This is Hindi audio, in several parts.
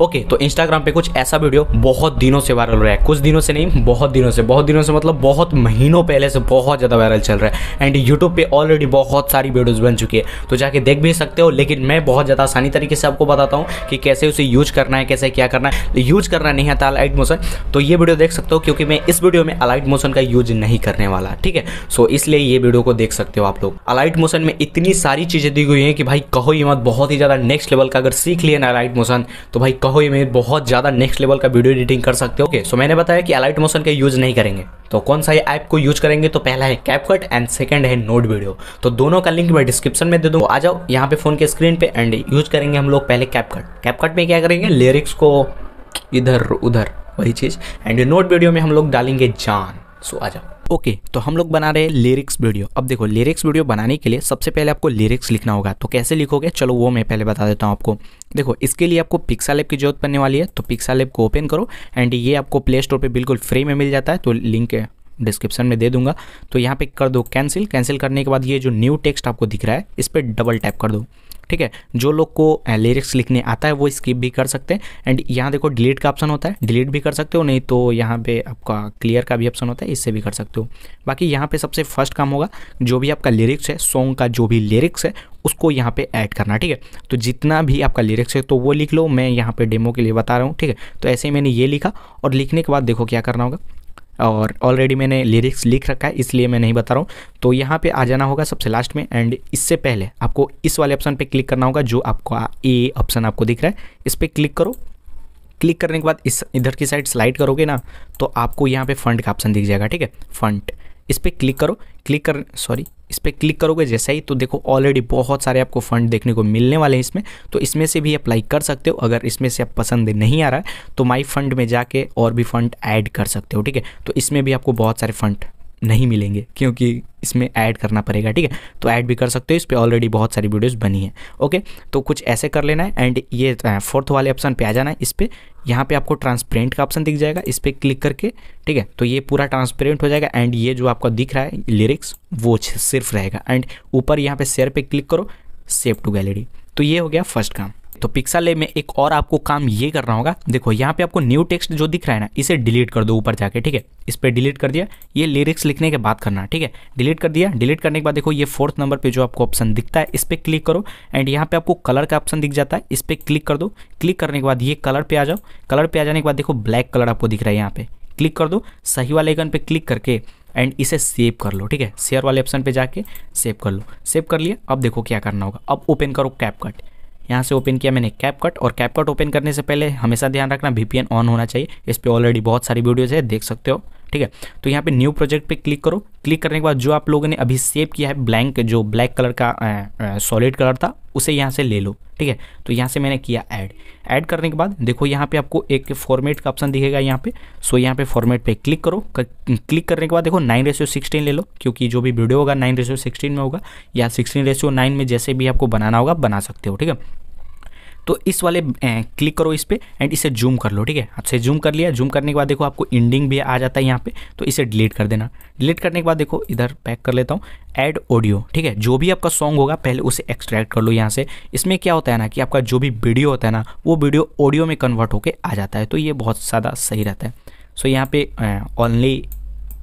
ओके okay, तो इंस्टाग्राम पे कुछ ऐसा वीडियो बहुत दिनों से वायरल हो रहा है कुछ दिनों से नहीं बहुत दिनों से बहुत दिनों से मतलब बहुत महीनों पहले से बहुत ज़्यादा वायरल चल रहा है एंड यूट्यूब पे ऑलरेडी बहुत सारी वीडियोस बन चुकी है तो जाके देख भी सकते हो लेकिन मैं बहुत ज़्यादा आसानी तरीके से आपको बताता हूँ कि कैसे उसे यूज करना है कैसे क्या करना है यूज करना नहीं आता अलाइट मोशन तो ये वीडियो देख सकते हो क्योंकि मैं इस वीडियो में अलाइट मोशन का यूज नहीं करने वाला ठीक है सो इसलिए ये वीडियो को देख सकते हो आप लोग अलाइट मोशन में इतनी सारी चीज़ें दी हुई हैं कि भाई कहो ये मत बहुत ही ज़्यादा नेक्स्ट लेवल का अगर सीख लिया ना अलाइट मोशन तो भाई कहो ये मेरे बहुत ज़्यादा नेक्स्ट लेवल का वीडियो एडिटिंग कर सकते हो सो मैंने बताया कि अलाइट मोशन का यूज़ नहीं करेंगे तो कौन सा ये ऐप को यूज करेंगे तो पहला है कैपकट एंड सेकंड है नोट वीडियो तो दोनों का लिंक मैं डिस्क्रिप्शन में दे दूँ आ जाओ यहाँ पे फोन के स्क्रीन पे एंड यूज करेंगे हम लोग पहले कैपकट कैपकट में क्या करेंगे लिरिक्स को इधर उधर वही चीज़ एंड नोट वीडियो में हम लोग डालेंगे जान सो आ जाओ ओके तो हम लोग बना रहे हैं लिरिक्स वीडियो अब देखो लिरिक्स वीडियो बनाने के लिए सबसे पहले आपको लिरिक्स लिखना होगा तो कैसे लिखोगे चलो वो मैं पहले बता देता हूँ आपको देखो इसके लिए आपको पिक्सा ऐप की जरूरत पड़ने वाली है तो पिक्सा ऐप को ओपन करो एंड ये आपको प्ले स्टोर पर बिल्कुल फ्री में मिल जाता है तो लिंक डिस्क्रिप्शन में दे दूंगा तो यहाँ पे कर दो कैंसिल कैंसिल करने के बाद ये जो न्यू टेक्स्ट आपको दिख रहा है इस पर डबल टैप कर दो ठीक है जो लोग को लिरिक्स लिखने आता है वो स्किप भी कर सकते हैं एंड यहाँ देखो डिलीट का ऑप्शन होता है डिलीट भी कर सकते हो नहीं तो यहाँ पे आपका क्लियर का भी ऑप्शन होता है इससे भी कर सकते हो बाकी यहाँ पे सबसे फर्स्ट काम होगा जो भी आपका लिरिक्स है सॉन्ग का जो भी लिरिक्स है उसको यहाँ पे ऐड करना ठीक है तो जितना भी आपका लिरिक्स है तो वो लिख लो मैं यहाँ पे डेमो के लिए बता रहा हूँ ठीक है तो ऐसे ही मैंने ये लिखा और लिखने के बाद देखो क्या करना होगा और ऑलरेडी मैंने लिरिक्स लिख रखा है इसलिए मैं नहीं बता रहा हूँ तो यहाँ पे आ जाना होगा सबसे लास्ट में एंड इससे पहले आपको इस वाले ऑप्शन पे क्लिक करना होगा जो आपको ए ऑप्शन आपको दिख रहा है इस पर क्लिक करो क्लिक करने के बाद इस इधर की साइड स्लाइड करोगे ना तो आपको यहाँ पे फंड का ऑप्शन दिख जाएगा ठीक है फंड इस पर क्लिक करो क्लिक कर सॉरी इस पर क्लिक करोगे जैसा ही तो देखो ऑलरेडी बहुत सारे आपको फंड देखने को मिलने वाले हैं इसमें तो इसमें से भी अप्लाई कर सकते हो अगर इसमें से आप पसंद नहीं आ रहा है तो माई फंड में जाके और भी फंड ऐड कर सकते हो ठीक है तो इसमें भी आपको बहुत सारे फंड नहीं मिलेंगे क्योंकि इसमें ऐड करना पड़ेगा ठीक है तो ऐड भी कर सकते हो इस पर ऑलरेडी बहुत सारी वीडियोस बनी है ओके तो कुछ ऐसे कर लेना है एंड ये फोर्थ वाले ऑप्शन पे आ जाना है इस पर यहाँ पे आपको ट्रांसपेरेंट का ऑप्शन दिख जाएगा इस पर क्लिक करके ठीक है तो ये पूरा ट्रांसपेरेंट हो जाएगा एंड ये जो आपका दिख रहा है लिरिक्स वो सिर्फ रहेगा एंड ऊपर यहाँ पे शेयर पे क्लिक करो सेव टू गैलरी तो ये हो गया फर्स्ट काम तो पिक्सल में एक और आपको काम ये करना होगा देखो यहाँ पे आपको न्यू टेक्स्ट जो दिख रहा है ना इसे डिलीट कर दो ऊपर जाके ठीक है इस पर डिलीट कर दिया ये लिरिक्स लिखने के बाद करना ठीक है डिलीट कर दिया डिलीट करने के बाद देखो ये फोर्थ नंबर पे जो आपको ऑप्शन दिखता है इस पर क्लिक करो एंड यहाँ पे आपको कलर का ऑप्शन दिख जाता है इस पर क्लिक कर दो क्लिक करने के बाद ये कलर पर आ जाओ कलर पर आ जाने के बाद देखो ब्लैक कलर आपको दिख रहा है यहाँ पे क्लिक कर दो सही वाले आइकन पे क्लिक करके एंड इसे सेव कर लो ठीक है शेयर वाले ऑप्शन पे जाके सेव कर लो सेव कर लिया अब देखो क्या करना होगा अब ओपन करो कैप कट यहाँ से ओपन किया मैंने कैपकट और कैपकट ओपन करने से पहले हमेशा ध्यान रखना वीपीएन ऑन होना चाहिए इस पर ऑलरेडी बहुत सारी वीडियोज़ है देख सकते हो ठीक है तो यहाँ पे न्यू प्रोजेक्ट पे क्लिक करो क्लिक करने के बाद जो आप लोगों ने अभी सेव किया है ब्लैंक जो ब्लैक कलर का सॉलिड कलर था उसे यहाँ से ले लो ठीक है तो यहाँ से मैंने किया ऐड ऐड करने के बाद देखो यहाँ पे आपको एक फॉर्मेट का ऑप्शन दिखेगा यहाँ पे सो यहाँ पे फॉर्मेट पे क्लिक करो कर, क्लिक करने के बाद देखो नाइन रेशियो सिक्सटीन ले लो क्योंकि जो भी वीडियो होगा नाइन रेशियो सिक्सटीन में होगा या सिक्सटीन रेशियो नाइन में जैसे भी आपको बनाना होगा बना सकते हो ठीक है तो इस वाले क्लिक करो इस पर एंड इसे जूम कर लो ठीक है आपसे जूम कर लिया जूम करने के बाद देखो आपको इंडिंग भी आ जाता है यहाँ पे तो इसे डिलीट कर देना डिलीट करने के बाद देखो इधर पैक कर लेता हूँ ऐड ऑडियो ठीक है जो भी आपका सॉन्ग होगा पहले उसे एक्सट्रैक्ट कर लो यहाँ से इसमें क्या होता है ना कि आपका जो भी वीडियो होता है ना वो वीडियो ऑडियो में कन्वर्ट होकर आ जाता है तो ये बहुत ज़्यादा सही रहता है सो so, यहाँ पे ऑनली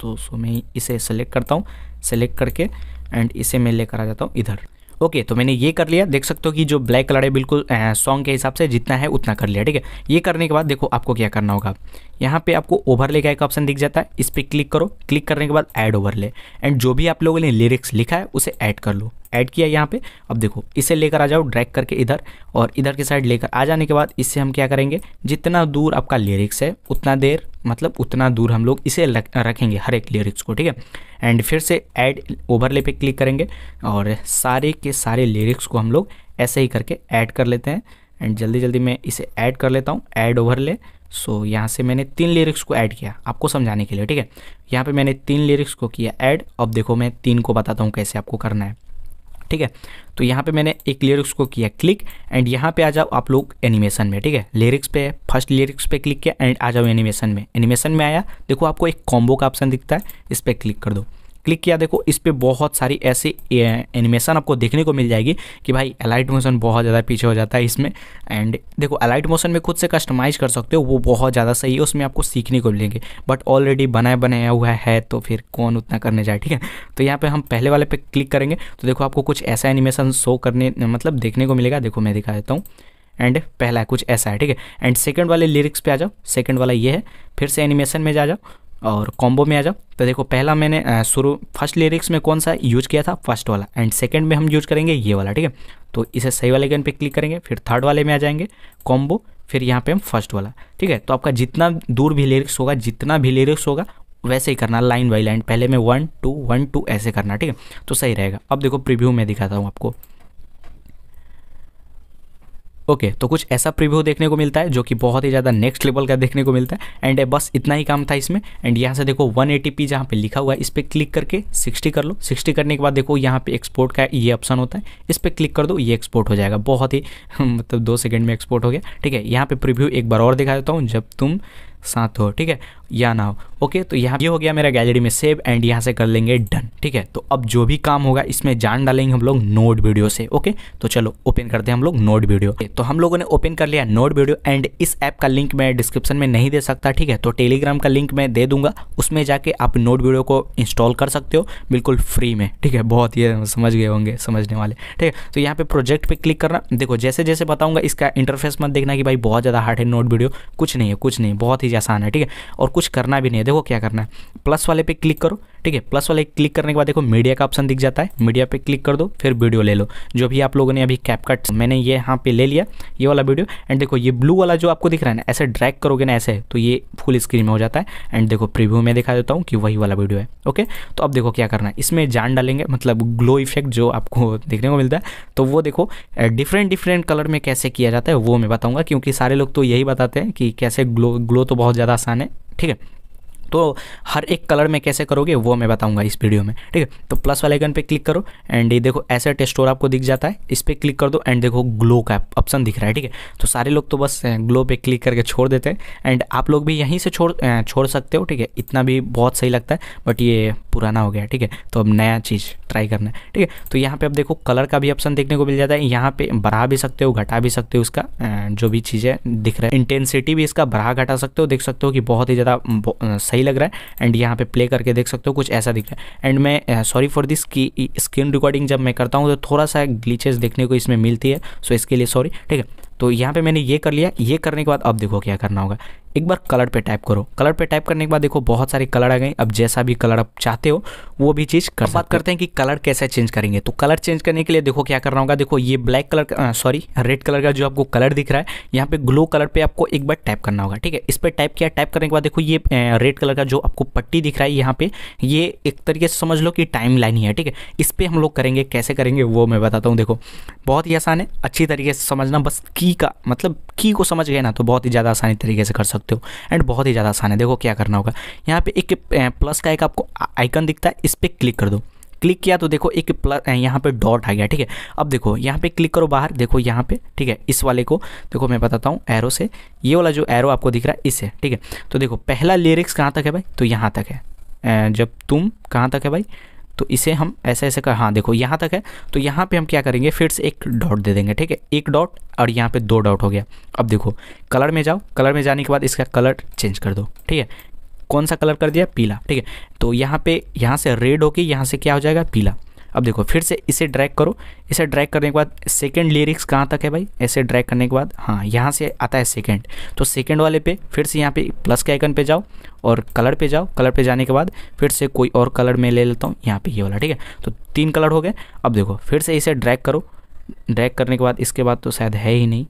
तो सो मैं इसे सेलेक्ट करता हूँ सेलेक्ट करके एंड इसे मैं लेकर आ जाता हूँ इधर ओके तो मैंने ये कर लिया देख सकते हो कि जो ब्लैक कलर है बिल्कुल सॉन्ग के हिसाब से जितना है उतना कर लिया ठीक है ये करने के बाद देखो आपको क्या करना होगा यहाँ पे आपको ओवरले का एक ऑप्शन दिख जाता है इस पर क्लिक करो क्लिक करने के बाद ऐड ओवरले एंड जो भी आप लोगों ने लिरिक्स लिखा है उसे ऐड कर लो ऐड किया यहाँ पे अब देखो इसे लेकर आ जाओ ड्रैग करके इधर और इधर की साइड लेकर आ जाने के बाद इससे हम क्या करेंगे जितना दूर आपका लिरिक्स है उतना देर मतलब उतना दूर हम लोग इसे रखेंगे हर एक लिरिक्स को ठीक है एंड फिर से ऐड ओवरले पे क्लिक करेंगे और सारे के सारे लिरिक्स को हम लोग ऐसे ही करके ऐड कर लेते हैं एंड जल्दी जल्दी मैं इसे ऐड कर लेता हूँ ऐड ओवरले सो so, यहाँ से मैंने तीन लिरिक्स को ऐड किया आपको समझाने के लिए ठीक है यहाँ पे मैंने तीन लिरिक्स को किया ऐड अब देखो मैं तीन को बताता हूँ कैसे आपको करना है ठीक है तो यहाँ पे मैंने एक लिरिक्स को किया क्लिक एंड यहाँ पे आ जाओ आप लोग एनिमेशन में ठीक है लिरिक्स पे फर्स्ट लिरिक्स पे क्लिक किया एंड आ जाओ एनिमेशन में एनिमेशन में आया देखो आपको एक कॉम्बो का ऑप्शन दिखता है इस पर क्लिक कर दो क्लिक किया देखो इस पर बहुत सारी ऐसी एनिमेशन आपको देखने को मिल जाएगी कि भाई अलाइट मोशन बहुत ज़्यादा पीछे हो जाता है इसमें एंड देखो अलाइट मोशन में खुद से कस्टमाइज़ कर सकते हो वो बहुत ज़्यादा सही है उसमें आपको सीखने को मिलेंगे बट ऑलरेडी बनाया बनाया हुआ है तो फिर कौन उतना करने जाए ठीक है तो यहाँ पर हम पहले वाले पर क्लिक करेंगे तो देखो आपको कुछ ऐसा एनिमेशन शो करने मतलब देखने को मिलेगा देखो मैं दिखा देता हूँ एंड पहला कुछ ऐसा है ठीक है एंड सेकंड वाले लिरिक्स पे आ जाओ सेकंड वाला ये है फिर से एनिमेशन में जा जाओ और कॉम्बो में आ जाओ तो देखो पहला मैंने शुरू फर्स्ट लिरिक्स में कौन सा यूज किया था फर्स्ट वाला एंड सेकंड में हम यूज करेंगे ये वाला ठीक है तो इसे सही वाले गन पे क्लिक करेंगे फिर थर्ड वाले में आ जाएंगे कॉम्बो फिर यहाँ पे हम फर्स्ट वाला ठीक है तो आपका जितना दूर भी लिरिक्स होगा जितना भी लिरिक्स होगा वैसे ही करना लाइन बाई लाइन पहले में वन टू वन टू ऐसे करना ठीक है तो सही रहेगा अब देखो प्रिव्यू में दिखाता हूँ आपको ओके okay, तो कुछ ऐसा प्रीव्यू देखने को मिलता है जो कि बहुत ही ज़्यादा नेक्स्ट लेवल का देखने को मिलता है एंड बस इतना ही काम था इसमें एंड यहाँ से देखो 180p एटी पी जहाँ पर लिखा हुआ है इस पर क्लिक करके 60 कर लो 60 करने के बाद देखो यहाँ पे एक्सपोर्ट का ये ऑप्शन होता है इस पर क्लिक कर दो ये एक्सपोर्ट हो जाएगा बहुत ही मतलब दो सेकेंड में एक्सपोर्ट हो गया ठीक है यहाँ पर प्रिव्यू एक बार और दिखा देता हूँ जब तुम साथ हो ठीक है या ना हो ओके तो यहाँ ये हो गया मेरा गैलरी में सेव एंड यहाँ से कर लेंगे डन ठीक है तो अब जो भी काम होगा इसमें जान डालेंगे हम लोग नोट वीडियो से ओके तो चलो ओपन करते हैं हम लोग नोट वीडियो तो हम लोगों ने ओपन कर लिया नोट वीडियो एंड इस ऐप का लिंक मैं डिस्क्रिप्शन में नहीं दे सकता ठीक है तो टेलीग्राम का लिंक मैं दे दूंगा उसमें जाके आप नोट वीडियो को इंस्टॉल कर सकते हो बिल्कुल फ्री में ठीक है बहुत ये समझ गए होंगे समझने वाले ठीक है तो यहाँ पे प्रोजेक्ट पे क्लिक करना देखो जैसे जैसे बताऊंगा इसका इंटरफेस मत देखना कि भाई बहुत ज़्यादा हार्ड है नोट वीडियो कुछ नहीं है कुछ नहीं बहुत ही आसान है ठीक है और कुछ करना भी नहीं है देखो क्या करना है प्लस वाले पे क्लिक करो ठीक है प्लस वाले क्लिक करने के बाद देखो मीडिया का ऑप्शन दिख जाता है मीडिया पे क्लिक कर दो फिर वीडियो ले लो जो भी आप लोगों ने अभी कैपकट मैंने ये यहाँ पे ले लिया ये वाला वीडियो एंड देखो ये ब्लू वाला जो आपको दिख रहा है ना ऐसे ड्रैग करोगे ना ऐसे तो ये फुल स्क्रीन में हो जाता है एंड देखो प्रिव्यू में दिखा देता हूँ कि वही वाला वीडियो है ओके तो अब देखो क्या करना है इसमें जान डालेंगे मतलब ग्लो इफेक्ट जो आपको देखने को मिलता है तो वो देखो डिफरेंट डिफरेंट कलर में कैसे किया जाता है वो मैं बताऊँगा क्योंकि सारे लोग तो यही बताते हैं कि कैसे ग्लो ग्लो तो बहुत ज़्यादा आसान है ठीक है तो हर एक कलर में कैसे करोगे वो मैं बताऊंगा इस वीडियो में ठीक है तो प्लस वाले आइकन पर क्लिक करो एंड ये देखो ऐसा टेस्टोर आपको दिख जाता है इस पर क्लिक कर दो एंड देखो ग्लो का ऑप्शन दिख रहा है ठीक है तो सारे लोग तो बस ग्लो पे क्लिक करके छोड़ देते हैं एंड आप लोग भी यहीं से छोड़ छोड़ सकते हो ठीक है इतना भी बहुत सही लगता है बट ये पुराना हो गया ठीक है तो अब नया चीज़ ट्राई करना है ठीक है तो यहाँ पे अब देखो कलर का भी ऑप्शन देखने को मिल जाता है यहाँ पे बढ़ा भी सकते हो घटा भी सकते हो उसका जो भी चीज़ें दिख रहा है इंटेंसिटी भी इसका बढ़ा घटा सकते हो देख सकते हो कि बहुत ही ज़्यादा सही सही लग रहा है एंड यहाँ पे प्ले करके देख सकते हो कुछ ऐसा दिख रहा है एंड मैं सॉरी फॉर दिस की स्क्रीन रिकॉर्डिंग जब मैं करता हूँ तो थोड़ा सा ग्लीचेस देखने को इसमें मिलती है सो so इसके लिए सॉरी ठीक है तो यहाँ पे मैंने ये कर लिया ये करने के बाद अब देखो क्या करना होगा एक बार कलर पे टाइप करो कलर पे टाइप करने के बाद देखो बहुत सारे कलर आ गए अब जैसा भी कलर आप चाहते हो वो भी चीज़ कर बात करते हैं कि कलर कैसे चेंज करेंगे तो कलर चेंज करने के लिए देखो क्या करना होगा देखो ये black colour sorry red colour का जो आपको कलर दिख रहा है यहाँ पे ग्लो कलर पे आपको एक बार टाइप करना होगा ठीक है इस पर टाइप किया टाइप करने के बाद देखो ये रेड कलर का जो आपको पट्टी दिख रहा है यहाँ पे ये एक तरीके से समझ लो कि टाइम लाइन ही है ठीक है इस पर हम लोग करेंगे कैसे करेंगे वो मैं बताता हूँ देखो बहुत ही आसान है अच्छी तरीके से समझना बस की का मतलब की को समझ गए ना तो बहुत ही ज़्यादा आसानी तरीके से कर सकते सकते हो एंड बहुत ही ज़्यादा आसान है देखो क्या करना होगा यहाँ पे एक प्लस का एक आपको आइकन दिखता है इस पर क्लिक कर दो क्लिक किया तो देखो एक प्लस यहाँ पे डॉट आ गया ठीक है अब देखो यहाँ पे क्लिक करो बाहर देखो यहाँ पे ठीक है इस वाले को देखो मैं बताता हूँ एरो से ये वाला जो एरो आपको दिख रहा है इससे ठीक है तो देखो पहला लिरिक्स कहाँ तक है भाई तो यहाँ तक है जब तुम कहाँ तक है भाई तो इसे हम ऐसे ऐसे कर हाँ देखो यहाँ तक है तो यहाँ पे हम क्या करेंगे फिर से एक डॉट दे देंगे ठीक है एक डॉट और यहाँ पे दो डॉट हो गया अब देखो कलर में जाओ कलर में जाने के बाद इसका कलर चेंज कर दो ठीक है कौन सा कलर कर दिया पीला ठीक है तो यहाँ पे यहाँ से रेड होके यहाँ से क्या हो जाएगा पीला अब देखो फिर से इसे ड्रैग करो इसे ड्रैग करने के बाद सेकेंड लिरिक्स कहाँ तक है भाई ऐसे ड्रैग करने के बाद हाँ यहाँ से आता है सेकेंड तो सेकेंड वाले पे फिर से यहाँ पे प्लस के आइकन पे जाओ और कलर पे जाओ कलर पे जाने के बाद फिर से कोई और कलर मैं ले लेता हूँ यहाँ पे ये वाला ठीक है तो तीन कलर हो गए अब देखो फिर से इसे ड्रैग करो ड्रैग करने के बाद इसके बाद तो शायद है ही नहीं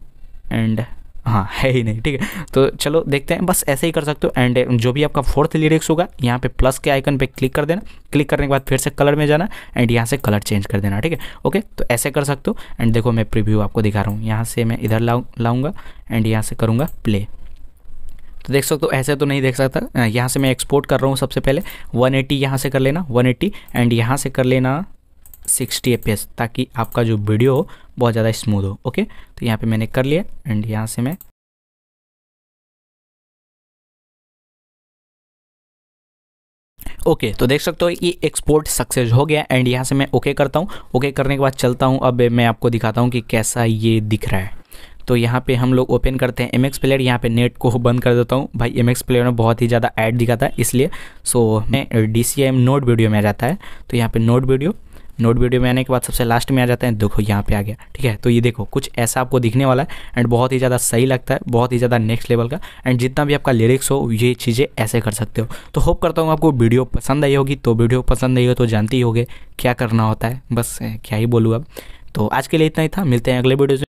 एंड हाँ है ही नहीं ठीक है तो चलो देखते हैं बस ऐसे ही कर सकते हो एंड uh, जो भी आपका फोर्थ लिरिक्स होगा यहाँ पे प्लस के आइकन पे क्लिक कर देना क्लिक करने के बाद फिर से कलर में जाना एंड यहाँ से कलर चेंज कर देना ठीक है ओके तो ऐसे कर सकते हो एंड देखो मैं प्रिव्यू आपको दिखा रहा हूँ यहाँ से मैं इधर लाऊ लाऊँगा एंड यहाँ से करूँगा प्ले तो देख सकते हो ऐसे तो नहीं देख सकता यहाँ से मैं एक्सपोर्ट कर रहा हूँ सबसे पहले वन एट्टी यहाँ से कर लेना 180 एंड यहाँ से कर लेना सिक्सटी एफ ताकि आपका जो वीडियो हो बहुत ज़्यादा स्मूथ हो ओके तो यहाँ पे मैंने कर लिया एंड यहाँ से मैं ओके okay, तो देख सकते हो ये एक्सपोर्ट सक्सेस हो गया एंड यहाँ से मैं ओके okay करता हूँ ओके okay करने के बाद चलता हूँ अब मैं आपको दिखाता हूँ कि कैसा ये दिख रहा है तो यहाँ पे हम लोग ओपन करते हैं एम एक्स प्लेयर यहाँ पे नेट को बंद कर देता हूँ भाई एम एक्स प्लेयर में बहुत ही ज़्यादा ऐड दिखाता है इसलिए सो मैं D C M Node Video में आ जाता है तो यहाँ पे नोट वीडियो नोट वीडियो में आने के बाद सबसे लास्ट में आ जाते हैं देखो यहाँ पे आ गया ठीक है तो ये देखो कुछ ऐसा आपको दिखने वाला है एंड बहुत ही ज़्यादा सही लगता है बहुत ही ज़्यादा नेक्स्ट लेवल का एंड जितना भी आपका लिरिक्स हो ये चीज़ें ऐसे कर सकते हो तो होप करता हूँ आपको वीडियो पसंद आई होगी तो वीडियो पसंद आई हो तो जानती ही होगी क्या करना होता है बस क्या ही बोलूँ अब तो आज के लिए इतना ही था मिलते हैं अगले वीडियोज़